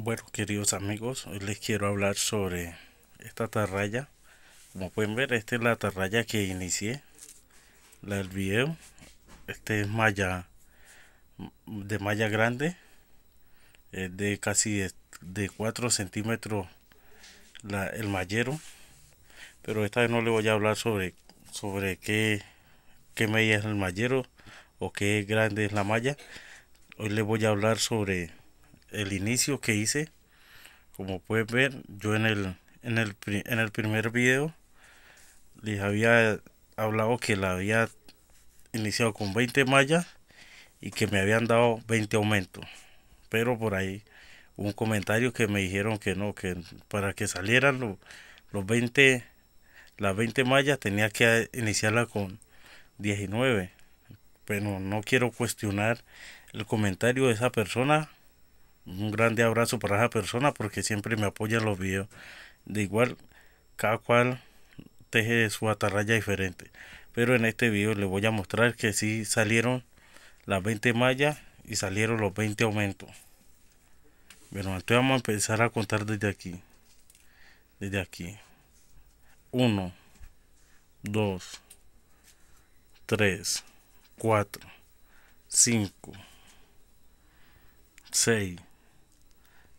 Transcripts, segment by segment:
Bueno, queridos amigos, hoy les quiero hablar sobre esta atarraya. Como pueden ver, esta es la atarraya que inicié la del video. Este es malla de malla grande, es de casi de, 4 centímetros el mallero. Pero esta vez no le voy a hablar sobre, sobre qué, qué media es el mallero o qué grande es la malla. Hoy les voy a hablar sobre el inicio que hice como pueden ver yo en el en el, en el primer video les había hablado que la había iniciado con 20 mallas y que me habían dado 20 aumentos pero por ahí un comentario que me dijeron que no que para que salieran los 20 las 20 mallas tenía que iniciarla con 19 pero no quiero cuestionar el comentario de esa persona un grande abrazo para esa persona porque siempre me apoya en los vídeos De igual, cada cual teje su atarraya diferente. Pero en este vídeo les voy a mostrar que sí salieron las 20 mallas y salieron los 20 aumentos. Bueno, entonces vamos a empezar a contar desde aquí. Desde aquí. 1, 2, 3, 4, 5, 6,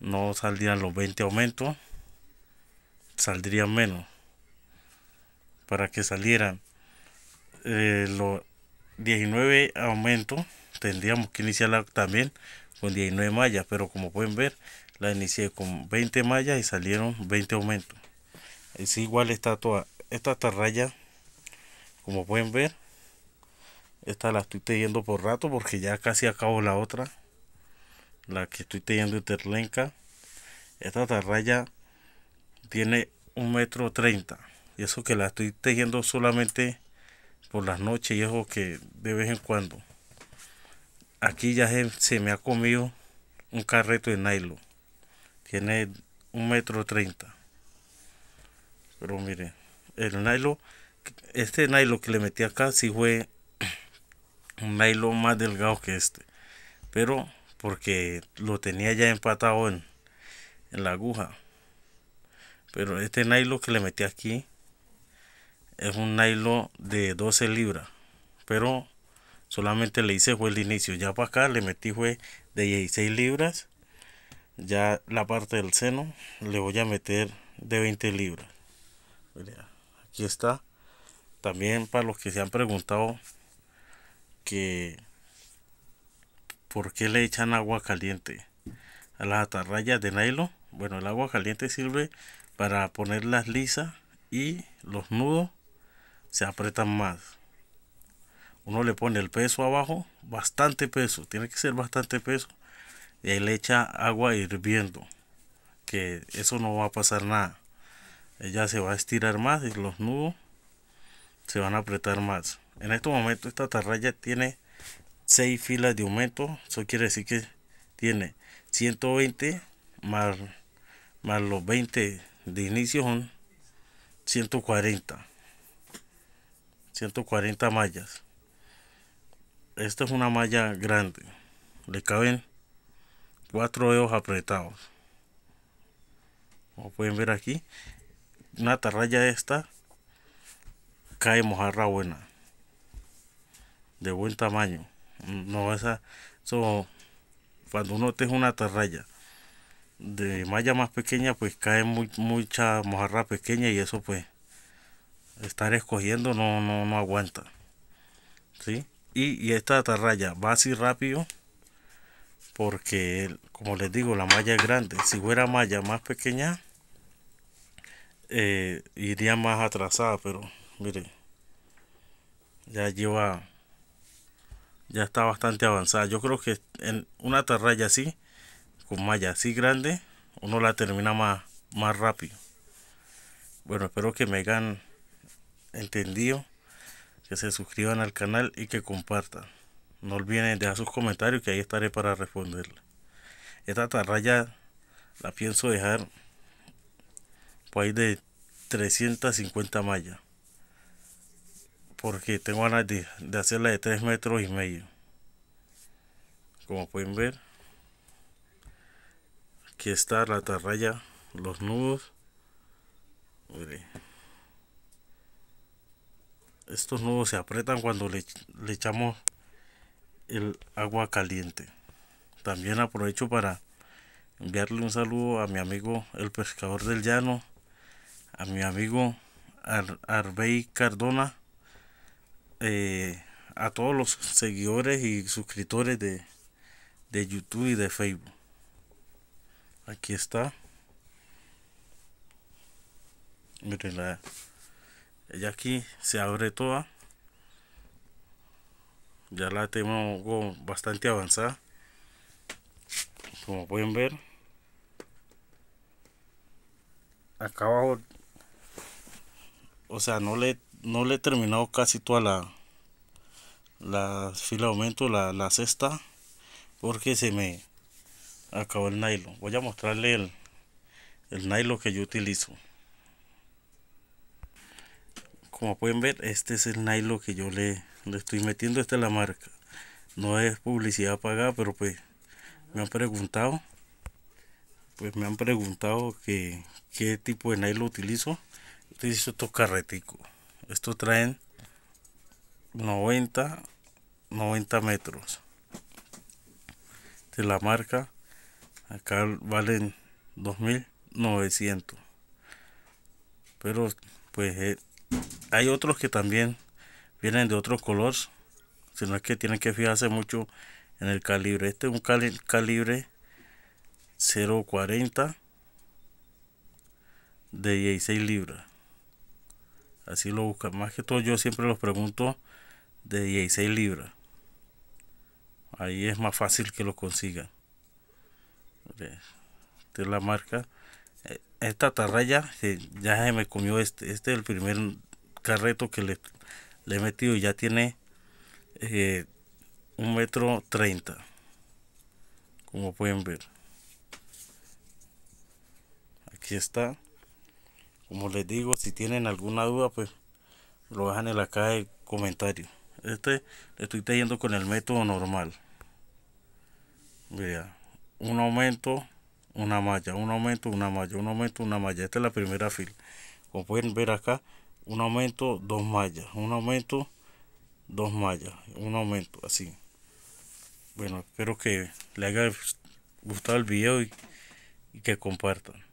no saldrían los 20 aumentos, saldrían menos. Para que salieran eh, los 19 aumentos, tendríamos que iniciarla también con 19 mallas, pero como pueden ver, la inicié con 20 mallas y salieron 20 aumentos. Es igual está toda esta raya como pueden ver, esta la estoy teniendo por rato porque ya casi acabo la otra la que estoy teniendo de Terlenca. Esta tarraya tiene un metro treinta. Y eso que la estoy tejiendo solamente por las noches y eso que de vez en cuando. Aquí ya se, me ha comido un carreto de nylon. Tiene un metro treinta. Pero miren, el nylon, este nylon que le metí acá sí fue un nylon más delgado que este. Pero porque lo tenía ya empatado en, la aguja. Pero este nylon que le metí aquí es un nylon de 12 libras, pero solamente le hice fue el inicio. Ya para acá le metí fue de 16 libras. Ya la parte del seno le voy a meter de 20 libras. Aquí está. También para los que se han preguntado que ¿Por qué le echan agua caliente a las atarrayas de nylon? Bueno, el agua caliente sirve para ponerlas lisas y los nudos se apretan más. Uno le pone el peso abajo, bastante peso, tiene que ser bastante peso. Y le echa agua hirviendo, que eso no va a pasar nada. Ella se va a estirar más y los nudos se van a apretar más. En este momento esta atarraya tiene 6 filas de aumento. Eso quiere decir que tiene 120 más, más los 20 de inicio son 140. 140 mallas. Esta es una malla grande. Le caben cuatro dedos apretados. Como pueden ver aquí, una tarraya esta cae mojarra buena. De buen tamaño. No, esa. eso cuando uno teje una atarraya de malla más pequeña, pues cae muy, mucha mojarra pequeña y eso, pues, estar escogiendo no, no, no aguanta. ¿Sí? Y, y esta atarraya va así rápido porque, como les digo, la malla es grande. Si fuera malla más pequeña, eh, iría más atrasada, pero mire, ya lleva ya está bastante avanzada. Yo creo que en una atarraya así, con malla así grande, uno la termina más, más rápido. Bueno, espero que me hayan entendido, que se suscriban al canal y que compartan. No olviden dejar sus comentarios que ahí estaré para responderles. Esta atarraya la pienso dejar por ahí de 350 mallas porque tengo ganas de, de hacerla de 3 metros y medio como pueden ver aquí está la atarraya los nudos estos nudos se apretan cuando le, echamos el agua caliente también aprovecho para enviarle un saludo a mi amigo el pescador del llano a mi amigo Arbey Cardona eh, a todos los seguidores y suscriptores de, de YouTube y de Facebook. Aquí está. Miren Ella aquí se abre toda. Ya la tengo bastante avanzada. Como pueden ver. Acá abajo. O sea, no le, no le he terminado casi toda la la fila de aumento la, cesta porque se me acabó el nylon voy a mostrarle el, nylon que yo utilizo como pueden ver este es el nylon que yo le, estoy metiendo esta es la marca no es publicidad pagada pero pues me han preguntado pues me han preguntado que qué tipo de nylon utilizo utilizo estos carreticos estos traen 90, 90 metros. De la marca, acá valen 2.900. Pero pues eh, hay otros que también vienen de otros colores sino que tienen que fijarse mucho en el calibre. Este es un calibre 0.40 de 16 libras. Así lo buscan. Más que todo yo siempre los pregunto de 16 libras. Ahí es más fácil que lo consigan. Esta es la marca. Eh, esta atarraya ya se me comió este. Este es el primer carreto que le, he metido y ya tiene eh, un metro treinta. Como pueden ver. Aquí está. Como les digo, si tienen alguna duda, pues lo dejan en la caja de comentarios. Este le estoy trayendo con el método normal. Vea, un aumento, una malla, un aumento, una malla, un aumento, una malla. Esta es la primera fila. Como pueden ver acá, un aumento, dos mallas, un aumento, dos mallas, un aumento, así. Bueno, espero que le haya gustado el video y que compartan.